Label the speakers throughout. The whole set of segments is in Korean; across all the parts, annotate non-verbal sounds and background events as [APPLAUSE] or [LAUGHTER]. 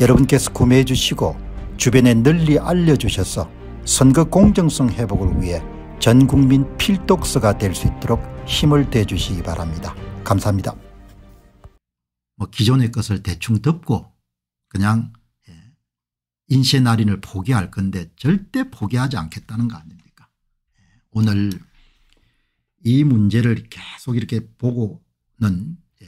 Speaker 1: 여러분께서 구매해 주시고 주변에 널리 알려주셔서 선거 공정성 회복을 위해 전국민 필독서가 될 수 있도록 힘을 대주시기 바랍니다. 감사합니다. 뭐 기존의 것을 대충 덮고 그냥 예, 인쇄 날인을 포기할 건데 절대 포기하지 않겠다는 거 아닙니까 예, 오늘 이 문제를 계속 이렇게 보고는 예,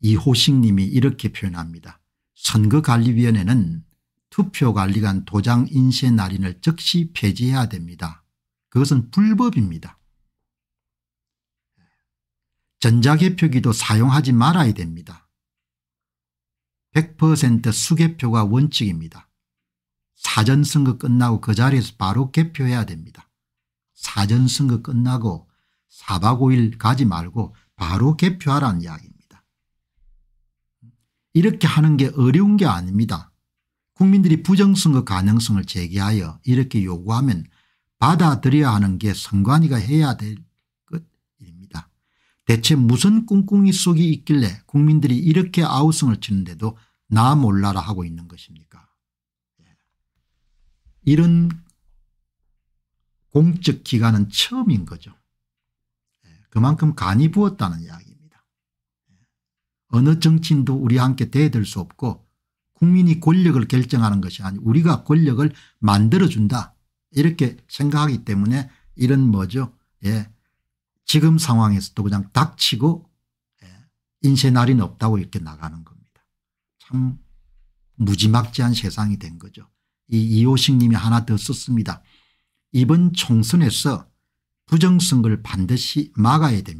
Speaker 1: 이호식 님이 이렇게 표현합니다. 선거관리위원회는 투표관리관 도장 인쇄 날인을 즉시 폐지해야 됩니다. 그것은 불법입니다. 전자개표기도 사용하지 말아야 됩니다. 100% 수개표가 원칙입니다. 사전선거 끝나고 그 자리에서 바로 개표해야 됩니다. 사전선거 끝나고 4박 5일 가지 말고 바로 개표하라는 이야기 이렇게 하는 게 어려운 게 아닙니다. 국민들이 부정선거 가능성을 제기하여 이렇게 요구하면 받아들여야 하는 게 선관위가 해야 될 것입니다. 대체 무슨 꿍꿍이 속이 있길래 국민들이 이렇게 아우성을 치는데도 나 몰라라 하고 있는 것입니까 예. 이런 공적 기관은 처음인 거죠. 예. 그만큼 간이 부었다는 이야기 어느 정치인도 우리와 함께 대들 해수 없고 국민이 권력을 결정하는 것이 아니고 우리가 권력을 만들어준다 이렇게 생각하기 때문에 이런 뭐죠 예. 지금 상황에서도 그냥 닥치고 예. 인쇄 날인 없다고 이렇게 나가는 겁니다. 참 무지막지한 세상이 된 거죠. 이 이호식 님이 하나 더 썼습니다. 이번 총선에서 부정선거를 반드시 막아야 됩니다.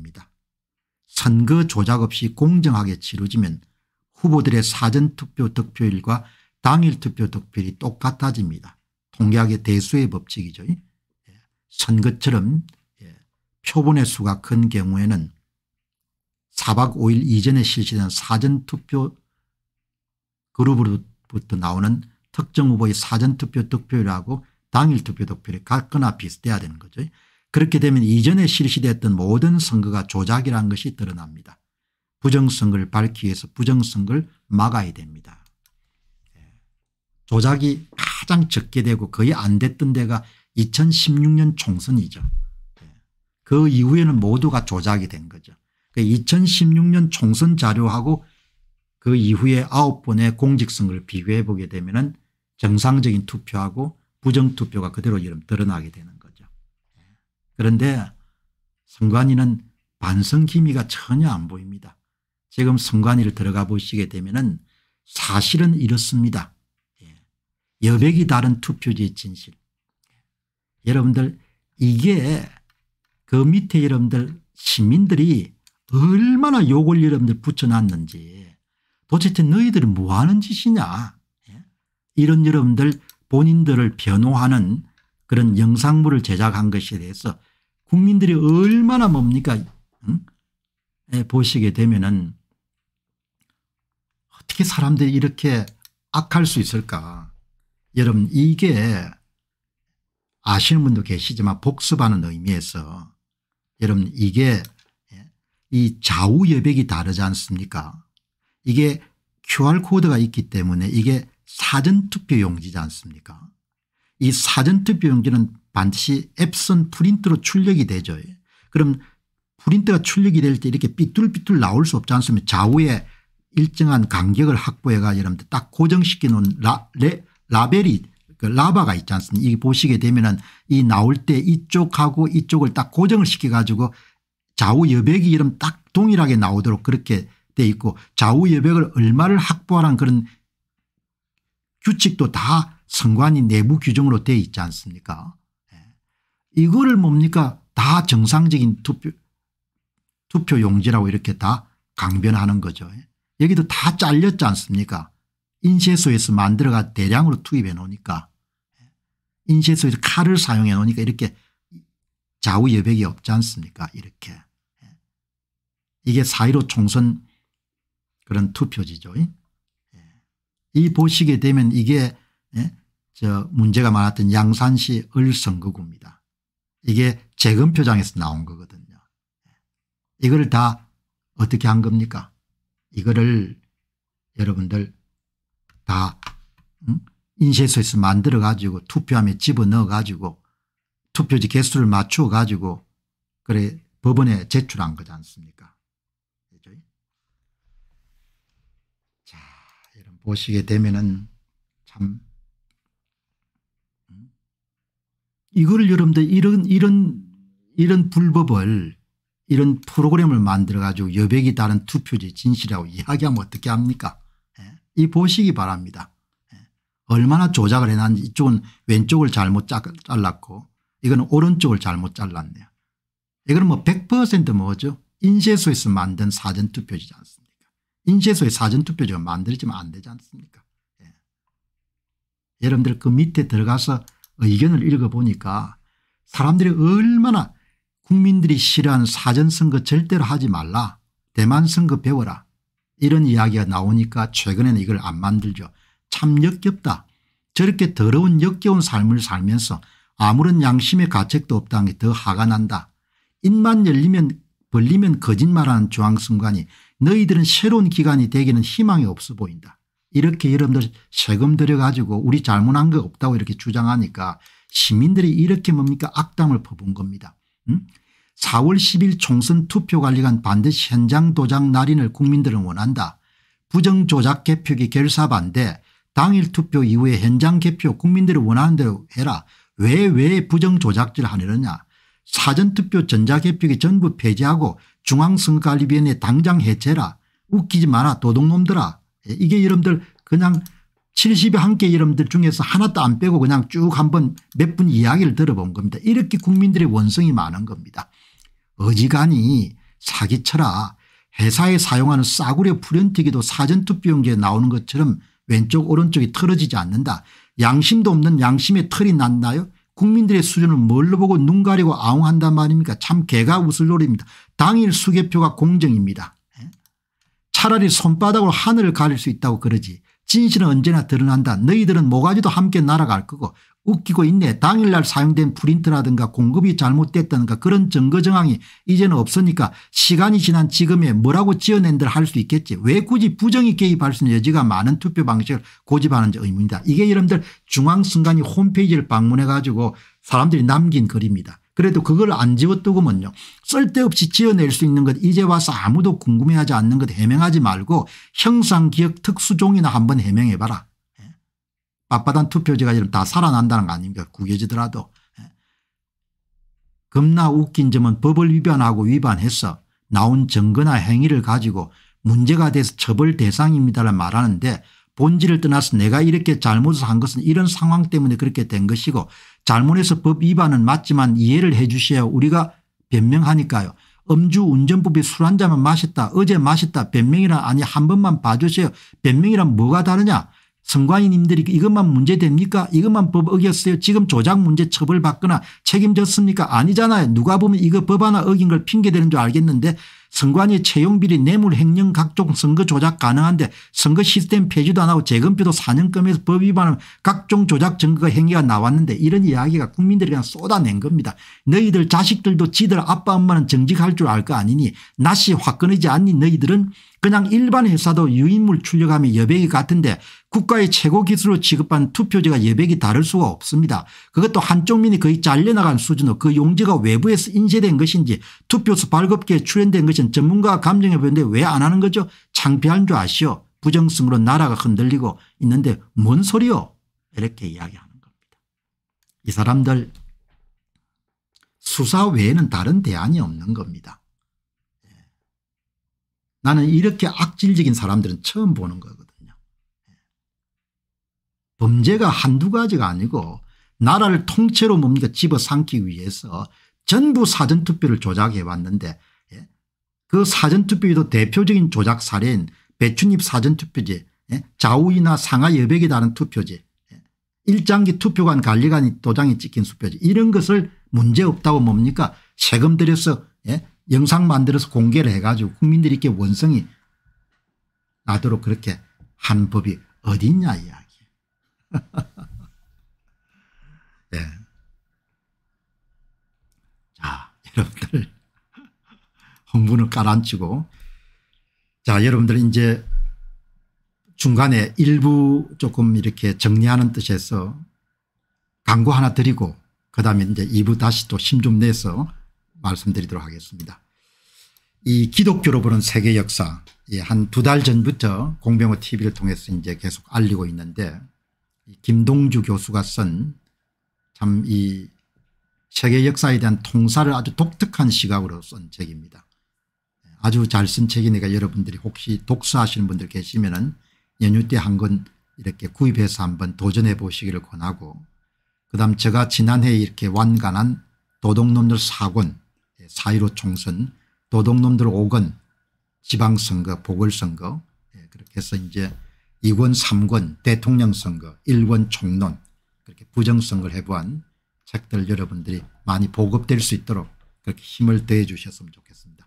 Speaker 1: 선거 조작 없이 공정하게 치러지면 후보들의 사전투표 득표율과 당일 투표 득표율이 똑같아집니다. 통계학의 대수의 법칙이죠. 예. 선거처럼 예, 표본의 수가 큰 경우에는 4박 5일 이전에 실시된 사전투표 그룹으로부터 나오는 특정 후보의 사전투표 득표율하고 당일 투표 득표율이 같거나 비슷해야 되는 거죠. 그렇게 되면 이전에 실시됐던 모든 선거가 조작이란 것이 드러납니다. 부정선거를 밝히 위해서 부정선거를 막아야 됩니다. 예. 조작이 가장 적게 되고 거의 안 됐던 데가 2016년 총선이죠. 예. 그 이후에는 모두가 조작이 된 거죠. 2016년 그 총선 자료하고 그 이후에 9번의 공직선거를 비교해 보게 되면 정상적인 투표하고 부정투표가 그대로 이름 드러나게 되는 그런데 성관이는 반성 기미가 전혀 안 보입니다. 지금 성관이를 들어가 보시게 되면 사실은 이렇습니다. 예. 여백이 다른 투표지의 진실. 예. 여러분들 이게 그 밑에 여러분들 시민들이 얼마나 욕을 여러분들 붙여놨는지 도대체 너희들이 뭐하는 짓이냐 예. 이런 여러분들 본인들을 변호하는 그런 영상물을 제작한 것에 대해서 국민들이 얼마나 뭡니까? 응? 예, 보시게 되면은 어떻게 사람들이 이렇게 악할 수 있을까? 여러분 이게 아시는 분도 계시지만 복습하는 의미에서 여러분 이게 이 좌우 여백이 다르지 않습니까? 이게 QR코드가 있기 때문에 이게 사전투표 용지지 않습니까? 이 사전투표 용지는 반드시 앱선 프린트로 출력이 되죠. 그럼 프린트가 출력이 될 때 이렇게 삐뚤삐뚤 나올 수 없지 않습니까 좌우에 일정한 간격을 확보해가 여러분들 딱 고정시켜 놓은 라, 레, 라벨이 그 라바가 있지 않습니까 이 보시게 되면은 이 나올 때 이쪽하고 이쪽을 딱 고정을 시켜 가지고 좌우 여백이 이러면딱 동일하게 나오도록 그렇게 돼 있고 좌우 여백을 얼마를 확보하라는 그런 규칙도 다 선관위 내부 규정으로 돼 있지 않습니까 이거를 뭡니까 다 정상적인 투표, 투표 용지라고 이렇게 다 강변하는 거죠. 여기도 다 잘렸지 않습니까 인쇄소에서 만들어가 대량으로 투입해 놓으니까 인쇄소에서 칼을 사용해 놓으니까 이렇게 좌우 여백이 없지 않습니까 이렇게. 이게 사1 5 총선 그런 투표지죠. 이 보시게 되면 이게 예, 저 문제가 많았던 양산시 을선거구입니다. 이게 재검 표장에서 나온 거거든요. 이걸 다 어떻게 한 겁니까? 이거를 여러분들 다 응? 인쇄소에서 만들어 가지고 투표함에 집어넣어 가지고 투표지 개수를 맞추어 가지고 그래 법원에 제출한 거지 않습니까? 그죠? 자, 이런 보시게 되면은 참 이거를 여러분들 이런 이런 이런 불법을 이런 프로그램을 만들어 가지고 여백이 다른 투표지 진실이라고 이야기하면 어떻게 합니까 예? 이 보시기 바랍니다. 예? 얼마나 조작을 해놨는지 이쪽은 왼쪽을 잘못 잘랐고 이거 오른쪽을 잘못 잘랐네요. 이거뭐100% 뭐죠 인쇄소에서 만든 사전투표지지 않습니까 인쇄소에 사전투표지가 만들어지면 안 되지 않습니까 예. 여러분들 그 밑에 들어가서 의견을 읽어보니까 사람들이 얼마나 국민들이 싫어하는 사전선거 절대로 하지 말라 대만선거 배워라 이런 이야기가 나오니까 최근에는 이걸 안 만들죠. 참 역겹다. 저렇게 더러운 역겨운 삶을 살면서 아무런 양심의 가책도 없다는 게 더 화가 난다. 입만 열리면 벌리면 거짓말하는 중앙선관이 너희들은 새로운 기관이 되기는 희망이 없어 보인다. 이렇게 여러분들 세금 들여가지고 우리 잘못한 거 없다고 이렇게 주장하니까 시민들이 이렇게 뭡니까 악담을 퍼본 겁니다. 음? 4월 10일 총선 투표관리관 반드시 현장 도장 날인을 국민들은 원한다. 부정조작 개표기 결사 반대 당일 투표 이후에 현장 개표 국민들이 원하는 대로 해라. 왜 왜 부정조작질 하느냐 사전투표 전자개표기 전부 폐지하고 중앙선거관리위원회 당장 해체라. 웃기지 마라 도둑놈들아 이게 여러분들 그냥 70여 한개 여러분들 중에서 하나도 안 빼고 그냥 쭉 한번 몇 분 이야기를 들어본 겁니다. 이렇게 국민들의 원성이 많은 겁니다. 어지간히 사기쳐라 회사에 사용하는 싸구려 불연튀기도 사전투표용지에 나오는 것처럼 왼쪽 오른쪽이 틀어지지 않는다. 양심도 없는 양심의 털이 났나요 국민들의 수준을 뭘로 보고 눈 가리고 아웅한단 말입니까 참 개가 웃을 노입니다 래 당일 수개표가 공정입니다. 차라리 손바닥으로 하늘을 가릴 수 있다고 그러지 진실은 언제나 드러난다. 너희들은 모가지도 함께 날아갈 거고 웃기고 있네. 당일날 사용된 프린트라든가 공급이 잘못됐다든가 그런 증거정황이 이제는 없으니까 시간이 지난 지금에 뭐라고 지어낸들 할 수 있겠지. 왜 굳이 부정이 개입할 수 있는 여지가 많은 투표 방식을 고집하는지 의문이다. 이게 여러분들 중앙선관위 홈페이지를 방문해 가지고 사람들이 남긴 글입니다. 그래도 그걸 안 집어뜨고면요. 쓸데없이 지어낼 수 있는 것 이제 와서 아무도 궁금해하지 않는 것 해명하지 말고 형상기억 특수종이나 한번 해명해봐라. 빳빳한 예? 투표지가 지금 다 살아난다는 거 아닙니까 구겨지더라도. 예? 겁나 웃긴 점은 법을 위반하고 위반해서 나온 증거나 행위를 가지고 문제가 돼서 처벌 대상입니다라 말하는데 본질을 떠나서 내가 이렇게 잘못을 한 것은 이런 상황 때문에 그렇게 된 것이고 잘못해서 법 위반은 맞지만 이해를 해 주셔야 우리가 변명하니까요. 음주 운전법이 술 한 잔만 마셨다 어제 마셨다 변명이란 아니 한 번만 봐주세요. 변명이란 뭐가 다르냐 선관위님들이 이것만 문제됩니까 이것만 법 어겼어요 지금 조작 문제 처벌받거나 책임졌습니까 아니잖아요 누가 보면 이거 법 하나 어긴 걸 핑계대는 줄 알겠는데 선관위 채용비리 뇌물 횡령 각종 선거 조작 가능한데 선거 시스템 폐지도 안 하고 재검표도 4년금에서 법위반하 각종 조작 증거가 행위가 나왔는데 이런 이야기가 국민들이 그냥 쏟아낸 겁니다. 너희들 자식들도 지들 아빠 엄마는 정직할 줄 알 거 아니니 낯이 화끈하지 않니 너희들은 그냥 일반 회사도 유인물 출력하면 여백이 같은데 국가의 최고 기술로 취급한 투표제가 여백이 다를 수가 없습니다. 그것도 한쪽 면이 거의 잘려나간 수준으로 그 용지가 외부에서 인쇄된 것인지 투표수 발급기에 출연된 것이 발전 전문가가 감정에 보는데 왜 안 하는 거죠 창피한 줄 아시오 부정성으로 나라가 흔들리고 있는데 뭔 소리요 이렇게 이야기하는 겁니다. 이 사람들 수사 외에는 다른 대안이 없는 겁니다. 예. 나는 이렇게 악질적인 사람들은 처음 보는 거거든요. 예. 범죄가 한두 가지가 아니고 나라를 통째로 뭡니까 집어삼기 위해서 전부 사전투표를 조작해 왔는데 그 사전투표에도 대표적인 조작 사례인 배춘입 사전투표제 예, 좌우이나 상하 여백이 다른 투표제 예, 일장기 투표관 관리관이 도장이 찍힌 투표제 이런 것을 문제없다고 뭡니까 세금 들여서 예? 영상 만들어서 공개를 해가지고 국민들이 이렇게 원성이 나도록 그렇게 한 법이 어딨냐 이야기 [LAUGHS] 흥분을 가라앉히고자 여러분들 이제 중간에 일부 조금 이렇게 정리하는 뜻에서 광고 하나 드리고 그다음에 이제 2부 다시 또 심 좀 내서 말씀드리도록 하겠습니다. 이 기독교로 보는 세계 역사 예, 한 두 달 전부터 공병호 TV를 통해서 이제 계속 알리고 있는데 김동주 교수가 쓴 참 이 세계 역사에 대한 통사를 아주 독특한 시각으로 쓴 책입니다. 아주 잘 쓴 책이니까 여러분들이 혹시 독서하시는 분들 계시면은 연휴 때 한 권 이렇게 구입해서 한번 도전해 보시기를 권하고 그다음 제가 지난해 에 이렇게 완간한 도둑놈들 4권 4.15 예, 총선 도둑놈들 5권 지방선거 보궐선거 예, 그렇게 해서 이제 2권 3권 대통령선거 1권 총론 그렇게 부정선거를 해보한 책들 여러분들이 많이 보급될 수 있도록 그렇게 힘을 더해 주셨으면 좋겠습니다.